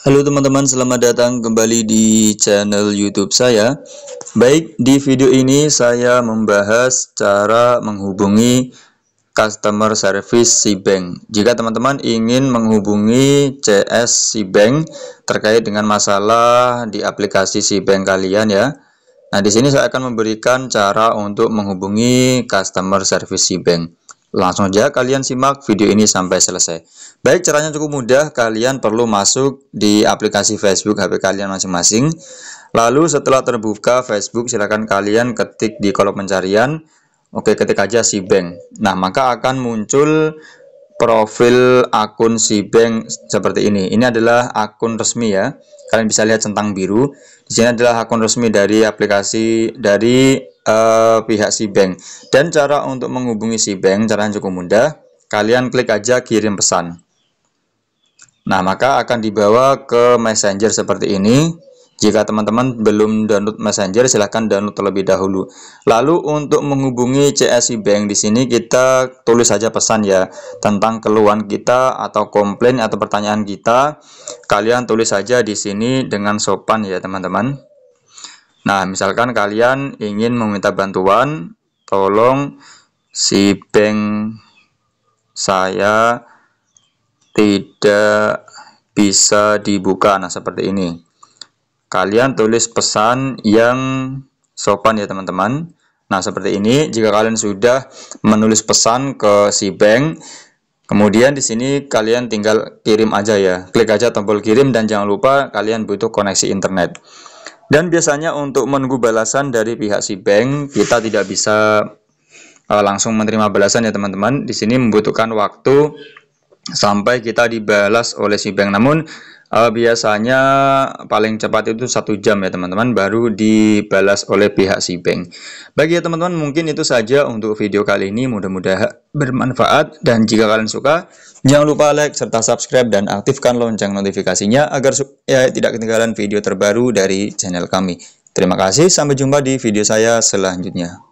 Halo teman-teman, selamat datang kembali di channel YouTube saya. Baik, di video ini saya membahas cara menghubungi customer service si bank. Jika teman-teman ingin menghubungi CS si bank terkait dengan masalah di aplikasi si bank kalian ya. Nah, di sini saya akan memberikan cara untuk menghubungi customer service si bank. Langsung aja kalian simak video ini sampai selesai. Baik, caranya cukup mudah. Kalian perlu masuk di aplikasi Facebook HP kalian masing-masing. Lalu setelah terbuka Facebook, silakan kalian ketik di kolom pencarian. Oke, ketik aja si bank. Nah, maka akan muncul profil akun si bank seperti ini. Ini adalah akun resmi ya. Kalian bisa lihat centang biru. Di sini adalah akun resmi dari aplikasi dari uh, pihak si bank. Dan cara untuk menghubungi si bank, cara yang cukup mudah, kalian klik aja kirim pesan. Nah, maka akan dibawa ke Messenger seperti ini. Jika teman-teman belum download Messenger, silahkan download terlebih dahulu. Lalu untuk menghubungi CSI Bank di sini kita tulis saja pesan ya tentang keluhan kita atau komplain atau pertanyaan kita. Kalian tulis saja di sini dengan sopan ya teman-teman. Nah, misalkan kalian ingin meminta bantuan, tolong si bank saya tidak bisa dibuka. Nah, seperti ini. Kalian tulis pesan yang sopan ya, teman-teman. Nah, seperti ini. Jika kalian sudah menulis pesan ke si bank, Kemudian di sini kalian tinggal kirim aja ya. Klik aja tombol kirim dan jangan lupa kalian butuh koneksi internet. Dan biasanya untuk menunggu balasan dari pihak si bank, kita tidak bisa uh, langsung menerima balasan ya teman-teman. Di sini membutuhkan waktu sampai kita dibalas oleh si bank. Namun Eh, biasanya paling cepat itu satu jam ya teman-teman baru dibalas oleh pihak si bank bagi ya teman-teman mungkin itu saja untuk video kali ini mudah-mudahan bermanfaat dan jika kalian suka jangan lupa like serta subscribe dan aktifkan lonceng notifikasinya agar ya, tidak ketinggalan video terbaru dari channel kami terima kasih sampai jumpa di video saya selanjutnya